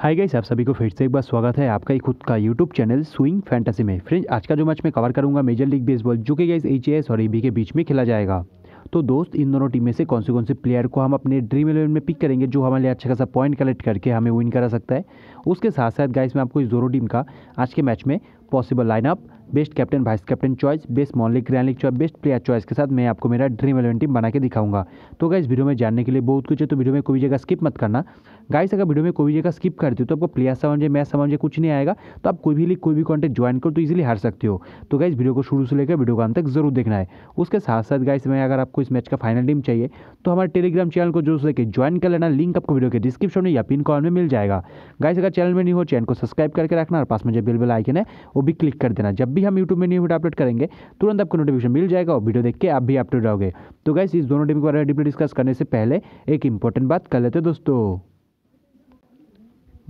hi guys आप सभी को फिर से एक बार स्वागत है आपका ही खुद का यूट्यूब चैनल स्विंग फैंटेसी में फ्रेंड्स आज का जो मैच मैं कवर करूंगा मेजर लीग बेसबॉल जो कि गाइस एच और ई के बीच में खेला जाएगा तो दोस्त इन दोनों टीमें से कौन से कौन से प्लेयर को हम अपने ड्रीम इलेवन में पिक करेंगे जो हमारे लिए अच्छा खासा पॉइंट कलेक्ट करके हमें विन करा सकता है उसके साथ साथ गाइस मैं आपको इस दोनों टीम का आज के मैच में possible lineup best captain vice captain choice best मॉनलिक ग्रैंड चॉइस बेस्ट प्लेयर चॉइस के साथ मैं आपको मेरा ड्रीम इलेवन टीम बना के दिखाऊंगा तो गाइस वीडियो में जानने के लिए बहुत कुछ है तो वीडियो में कोई जगह स्किप मत करना गाइस अगर वीडियो में कोई जगह स्किप करते हो तो आपको प्लेयर समझे मैच समझे कुछ नहीं आएगा तो आप कोई भी लिख कोई भी कॉन्टेक्ट ज्वाइन करो तो ईजिली हार सकते हो तो गाइस वीडियो को शुरू से लेकर वीडियो को अंत तक जरूर देखना है उसके साथ साथ गाइस में अगर आपको इस मैच का फाइनल टीम चाहिए तो हमारे टेलीग्राम चैनल को जरूर लेकर ज्वाइन कर लेना लिंक आपको वीडियो के डिस्क्रिप्शन में या पिन कॉल में मिल जाएगा गाइस अगर चैनल में नहीं हो चैनल को सब्सक्राइब करके रखना और पास में जो बिल बिल आइकन है वो भी क्लिक कर देना जब भी हम यूट्यूब में न्यू वीडियो अपलोड करेंगे तुरंत आपको नोटिफिकेशन मिल जाएगा और वीडियो देख के आप भी अपडेट रहोगे तो गैस इस दोनों टीम के बारे में डिप्ली डिस्कस करने से पहले एक इंपॉर्टेंट बात कर लेते दोस्तों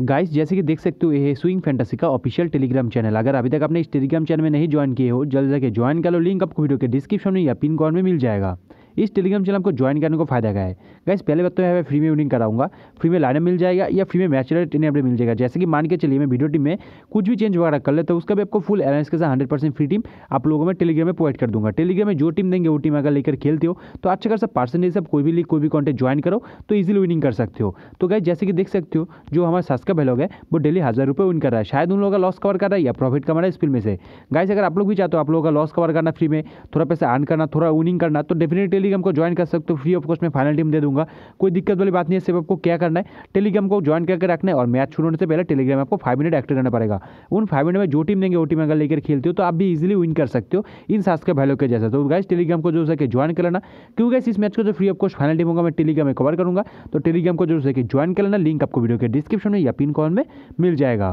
गाइस जैसे कि देख सकते हो ये स्विंग फैंटेसी का ऑफिशियल टेलीग्राम चैनल अगर अभी तक आपने इस टेलीग्राम चैनल में नहीं ज्वाइन किए हो जल्द जाके ज्वाइन कर लो लिंक आपको वीडियो के डिस्क्रिप्शन में या पिन कॉर्ड में मिल जाएगा इस टेलीग्राम चैनल को ज्वाइन करने को फायदा क्या है गैस पहले बात तो मैं फ्री में विनिंग कराऊंगा फ्री में लाइनअप मिल जाएगा या फ्री में मैच रेट मिल जाएगा जैसे कि मान के चलिए मैं वीडियो टीम में कुछ भी चेंज वगैरह कर लेता तो उसका भी आपको फुल एनालिस के साथ हंड्रेड परसेंट फ्री टीम आप लोगों में टेलीग्राम में प्रोवाइड कर दूंगा टेलीग्राम में जो टीम देंगे वो टीम अगर लेकर खेलते हो तो अच्छा खासा पर्सेंटेज आप कोई भी लीग कोई भी कॉन्टेंट ज्वाइन करो तो ईजिली विनिंग कर सकते हो तो गैस जैसे कि देख सकते हो जो हमारा सब्सक्राइब लोग है वो डेली हज़ार रुपये विन कर रहा है शायद उन लोगों का लॉस कवर कर रहा है या प्रॉफिट कमा रहा है इस फिल्म से गाइस अगर आप लोग भी चाहते हो आप लोगों का लॉस कवर करना फ्री में थोड़ा पैसा अर्न करना थोड़ा विनिंग करना तो डेफिनेटली टेलीग्राम को ज्वाइन कर सकते हो फ्री ऑफ कॉस्ट में फाइनल टीम दे दूंगा कोई दिक्कत वाली बात नहीं है सिर्फ आपको क्या करना है टेलीग्राम को ज्वाइन करके रखना है और मैच शुरू होने से पहले टेलीग्राम आपको फाइव मिनट एक्टिव रहना पड़ेगा उन फाइव मिनट में जो टीम देंगे वो टीम अगर लेकर खेलते हो तो आप भी इजिली विन कर सकते हो इन सास के वैल्यू के जैसे तो गाइस टेलीग्राम को जो सके ज्वाइन कर लेना क्योंकि गाइस इस मैच को जो free of cost final team होगा मैं टेलीग्राम में कवर करूंगा तो टेलीग्राम को जो सके ज्वाइन कर लेना लिंक आपको वीडियो के डिस्क्रिप्शन में या पिन कॉल में मिल जाएगा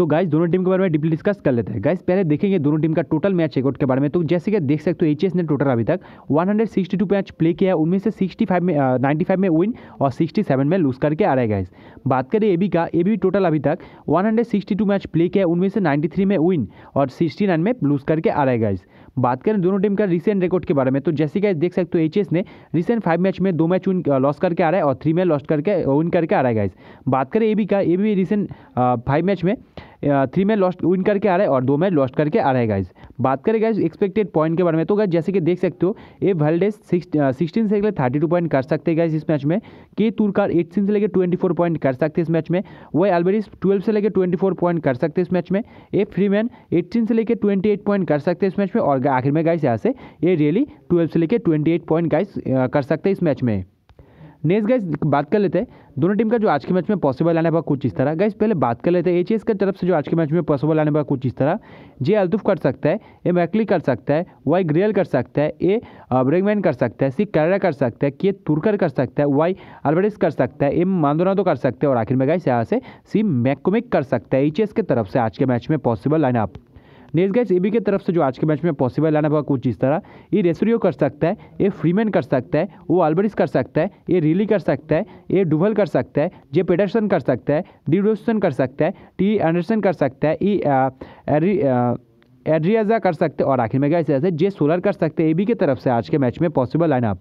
तो गाइज दोनों टीम के बारे में डिपली डिस्कस कर लेते हैं गाइज पहले देखेंगे दोनों टीम का टोटल मैच रिकॉर्ड के बारे में तो जैसे कि देख सकते हो एच ने टोटल अभी तक 162 मैच प्ले किया है उनमें से 65 में आ, 95 में विन और 67 में लूज करके आ रहा है गाइज बात करें एबी का एबी टोटल अभी तक वन मैच प्ले किया है उनमें से नाइन्टी में विन और सिक्सटी में लूज करके आ रहा है गाइज बात करें दोनों टीम का रिसेंट रिकॉर्ड के बारे में तो जैसे गाइज देख सकते हो एच ने रिसेंट फाइव मैच में दो मैच लॉस करके आ रहा है और थ्री में लॉस करके विन करके आ रहा है गाइज बात करें बी का एबी रिसेंट फाइव मैच में थ्री में लॉस्ट विन करके आ रहा है और दो में लॉस्ट करके आ रहा है गाइज बात करें गाइज एक्सपेक्टेड पॉइंट के बारे में तो गाइज जैसे कि देख सकते हो ए वेल्डेस सिक्सटीन से लेकर थर्टी टू पॉइंट कर सकते गाइज इस मैच में के तुरकार एटीन से लेकर ट्वेंटी फोर पॉइंट कर सकते इस मैच में वही एल्बेरिस ट्वेल्व से लेकर ट्वेंटी फोर पॉइंट कर सकते इस मैच में ए फ्रीमैन एट्टीन से लेकर ट्वेंटी एट पॉइंट कर सकते हैं इस मैच में और आखिर में गाइज यहाँ से ए रियली ट्वेल्व से लेकर ट्वेंटी एट पॉइंट गाइज कर सकते हैं इस मैच में नेक्स्ट गैस बात कर लेते हैं दोनों टीम का जो आज के मैच में पॉसिबल आने वाला कुछ इस तरह गैस पहले बात कर लेते हैं एच का तरफ से जो आज के मैच में पॉसिबल आने वाला कुछ इस तरह जे अल्तुफ कर सकता है ए मैकली कर सकता है वाई ग्रियल कर सकता है ए ब्रेगमैन कर सकता है सी कैरा कर सकता है के तुरकर कर सकता है वाई अल्बरेस कर सकता है एम मांदोनादो कर सकते हैं और आखिर में गाइस यहाँ से सी मैकोमिक कर सकता है एच के तरफ से आज के मैच में possible line next guys EB की तरफ से जो आज के मैच में पॉसिबल लाना होगा कुछ इस तरह ये रेसरियो कर सकता है ये फ्रीमैन कर सकता है वो आल्बरिस कर सकता है ये रिली कर सकता है ये डुबल कर सकता है जे पेडरसन कर सकता है डी डोसन कर सकता है टी एंडरसन कर सकता है ई e, एड्रियाजा कर सकते हैं और आखिर में गैस ऐसे जे सोलर कर सकते हैं ए बी की तरफ से आज के मैच में पॉसिबल लाइनअप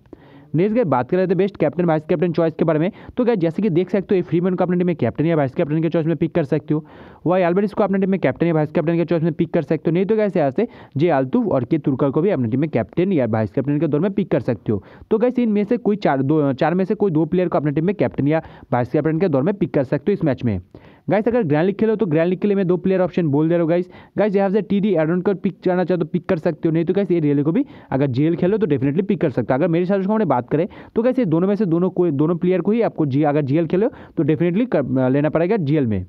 नेक्स्ट गए बात कर रहे थे best captain vice captain choice के बारे में तो गए जैसे कि देख सकते हो फ्री मैन को अपने टीम में कैप्टन या वाइस कैप्टन के चॉइस में पिक कर सकते हो वाई एलबरिस को अपने टीम में कैप्टन या वाइस कैप्टन के चॉइस में पिक कर सकते हो नहीं तो कैसे ऐसे से जे आलतू और के तुर्कर को भी अपने टीम में कैप्टन या वाइस कैप्टन के दौर में पिक कर सकते हो तो कैसे इनमें से कोई चार दो चार में से कोई दो प्लेयर को अपने टीम में कैप्टन या वाइस कैप्टन के दौर में पिक कर सकते हो इस मैच में गाइस अगर ग्रैंड लिख खेलो तो ग्रैंड लिख के लिए मैं दो प्लेयर ऑप्शन बोल दे रहा हूँ गाइस गाइस यहाँ से टी डी एडोन पिक करना चाहो तो पिक कर सकते हो नहीं तो कैसे ये रियले को भी अगर जेल खेलो तो डेफिनेटली पिक कर सकता है अगर मेरे साथ हमने बात करें तो कैसे दोनों में से दोनों को दोनों प्लेयर को ही आपको जी अगर जीएल खेलो तो डेफिनेटली लेना पड़ेगा जीएल में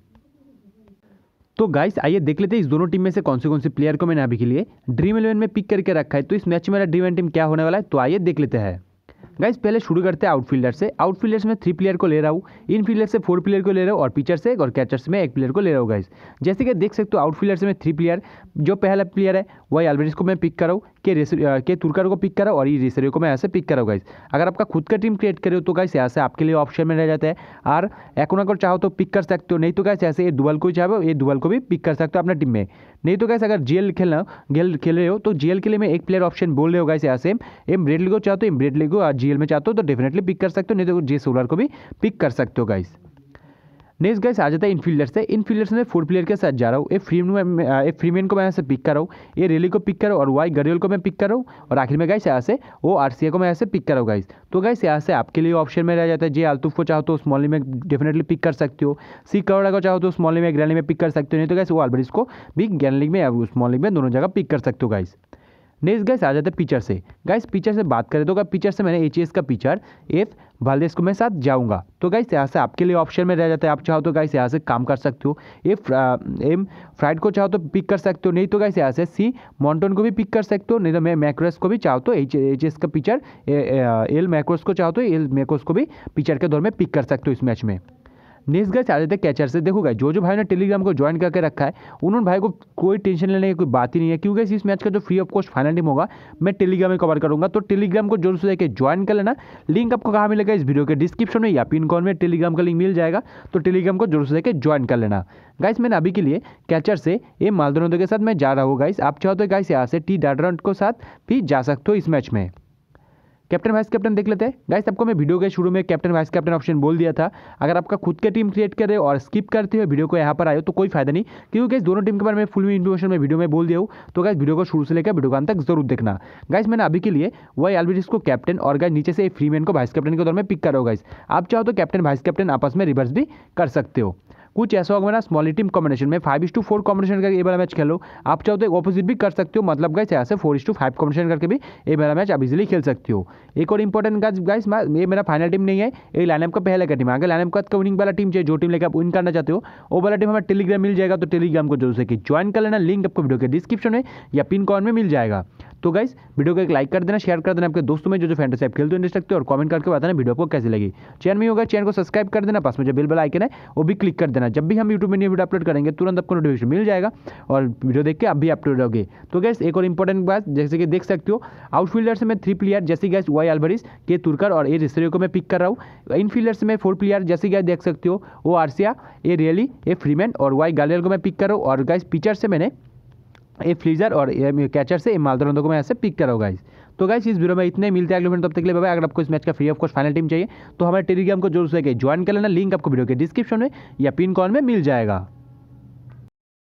तो गाइस आइए देख लेते हैं इस दोनों टीम में से कौन से कौन से प्लेयर को मैंने अभी के लिए ड्रीम इलेवन में पिक करके रखा है तो इस मैच में मेरा ड्रीम टीम क्या होने वाला है तो आइए देख लेते हैं गाइज पहले शुरू करते हैं आउटफील्डर से आउटफील्डर्स में थ्री प्लेयर को ले रहा हूँ इन फील्डर से फोर प्लेयर को ले रहा हूँ और पिचर से और कैचर्स में एक प्लेयर को ले रहा हूँ गाइज जैसे कि देख सकते हो आउटफील्डर में थ्री प्लेयर जो पहला प्लेयर है वही अल्वेरिस को मैं पिक कर रहा हूँ के रेस के तुर्कर को पिक करा और ये रेसरियो को मैं यहाँ से पिक करा गाइज अगर आपका खुद का टीम क्रिएट करे तो गाइस यहाँ से आपके लिए ऑप्शन में रह जाता है और एक को चाहो तो पिक कर सकते हो नहीं तो गाइस ऐसे ये दुबल को चाहो ये दुबल को भी पिक कर सकते हो अपने टीम में नहीं तो गैस अगर जीएल खेलना गेल खेल रहे हो तो जीएल के लिए मैं एक प्लेयर ऑप्शन बोल रहे हो गाइस यहाँ से एम ब्रेडली को चाहते हो एम ब्रेडली को जीएल में चाहते हो तो डेफिनेटली पिक कर सकते हो नहीं तो जे सोलर को भी पिक कर सकते हो गाइस नेक्स्ट गाइस आ जाता है इनफील्डर्स से इनफील्डर्स में फोर प्लेयर के साथ जा रहा हूँ ए फ्री एक फ्रीमैन को मैं यहाँ से पिक कर रहा हूँ ए रेली को पिक कर रहा हूँ और वाई गरियल को मैं पिक कर रहा हूँ और आखिर में गाइस यहाँ से वो आरसीए को मैं यहाँ से पिक कर रहा हूँ गाइस तो गाइस यहाँ से आपके लिए ऑप्शन में रह जाता है जे आलतूफ को चाहो तो स्मॉली में डेफिनेटली पिक कर सकते हो सी करोड़ा को चाहो तो स्मॉली में ग्रैंड में पिक कर सकते हो नहीं तो गाइस वो आलबरिस को भी ग्रैंड लीग में या स्मॉल लीग में दोनों जगह पिक कर सकते हो गाइस नेक्स्ट गैस आ जाते है पिक्चर से गैस पिक्चर से बात करें तो अगर पिक्चर से मैंने एच e का पिक्चर एफ भालदेस को मैं साथ जाऊंगा तो गाइस यहाँ से आपके लिए ऑप्शन में रह जाता है आप चाहो तो गाइस यहाँ से काम कर सकते हो एफ एम फ्राइड को चाहो तो पिक कर सकते हो नहीं तो गाइस यहाँ से सी मॉन्टोन को भी पिक कर सकते हो नहीं तो मैं मैक्रोस को भी चाहो तो एच एच एस का पिक्चर एल मैक्रोस को चाहो तो एल मैक्रोस को भी पिक्चर के दौर में पिक कर सकते हो इस मैच में नेक्स्ट गए आ जाते हैं कैचर से देखो गए जो जो भाई ने टेलीग्राम को ज्वाइन करके रखा है उन्होंने भाई को कोई टेंशन लेने की कोई बात ही नहीं है क्योंकि इस मैच का जो free of cost final team होगा मैं टेलीग्राम में कवर करूँगा तो टेलीग्राम को जरूर से देखिए ज्वाइन कर लेना लिंक आपको कहाँ मिलेगा इस वीडियो के डिस्क्रिप्शन में या पिन कॉन में टेलीग्राम का लिंक मिल जाएगा तो टेलीग्राम को जरूर से जाकर ज्वाइन कर लेना गाइस मैंने अभी के लिए कैचर से ए मालदोनोदो के साथ मैं जा रहा हूँ गाइस आप चाहो तो गाइस यहाँ से टी डाडर को साथ भी जा सकते हो इस मैच में कैप्टन वाइस कैप्टन देख लेते हैं गाइस आपको मैं वीडियो के शुरू में कैप्टन वाइस कैप्टन ऑप्शन बोल दिया था अगर आपका खुद का टीम क्रिएट कर रहे हो और स्किप करते हो वीडियो को यहाँ पर आए तो कोई फायदा नहीं क्योंकि गाइस दोनों टीम के बारे में फुल इन्फॉर्मेशन में वीडियो में बोल दिया हूँ तो गाइस वीडियो को शुरू से लेकर वीडियो का अंत तक जरूर देखना गाइस मैंने अभी के लिए वही एलबीडिस को कैप्टन और गाइस नीचे से फ्री मैन को वाइस कैप्टन के दौर में पिक करो गाइस आप चाहो तो कैप्टन वाइस कैप्टन आपस में रिवर्स भी कर सकते हो कुछ ऐसा होगा मेरा स्मॉल टीम कॉम्बिनेशन में फाइव इस टू फोर कॉम्बिनेशन करके वाला मैच खेलो आप चाहो तो ऑपोजिट भी कर सकते हो मतलब गाइस ऐसे से फोर इस टू फाइव कॉम्बिनेशन करके भी ये वाला मैच आप इजिली खेल सकते हो एक और इंपॉर्टेंट गाइस गाइस ये मेरा फाइनल टीम नहीं है ये लाइनअप का पहले का टीम आगे लाइनअप का विनिंग वाला टीम चाहिए जो टीम लेकर आप विन करना चाहते हो वो वाला टीम हमारा टेलीग्राम मिल जाएगा तो टेलीग्राम को जरूर से ज्वाइन कर लेना लिंक आपको वीडियो के डिस्क्रिप्शन में या पिन कॉन में मिल जाएगा तो गाइस वीडियो को एक लाइक कर देना शेयर कर देना आपके दोस्तों में जो जो फैंटेसी आप खेलते हो इंडस्ट रखते हो और कमेंट करके बताना वीडियो को कैसे लगी चैनल में होगा चैनल को सब्सक्राइब कर देना पास में जो बिल बेल आइकन है वो भी क्लिक कर देना जब भी हम यूट्यूब में न्यू वीडियो अपलोड करेंगे तुरंत आपको नोटिफिकेशन मिल जाएगा और वीडियो देख के आप भी अपलोड होगी तो गैस एक और इंपॉर्टेंट बात जैसे कि देख सकते हो आउटफील्डर से मैं थ्री प्लेयर जैसे गैस वाई अल्बरिस के तुरकर और ए रिस्टरियो को मैं पिक कर रहा हूँ इनफील्डर से मैं फोर प्लेयर जैसे गैस देख सकते हो वो आरसिया ए रियली ए फ्रीमैन और वाई गालियर को मैं पिक कर रहा हूँ और गैस पिचर से मैंने ये फ्लीजर और कैचर से माल दोनों को मैं ऐसे पिक करो गाइज तो गाइस इस वीडियो में इतने मिलते हैं अगले मिनट तब तक के लिए बाबा अगर आपको इस मैच का free of cost final team चाहिए तो हमारे टेलीग्राम को जरूर से ज्वाइन कर लेना लिंक आपको वीडियो के डिस्क्रिप्शन में या पिन कॉल में मिल जाएगा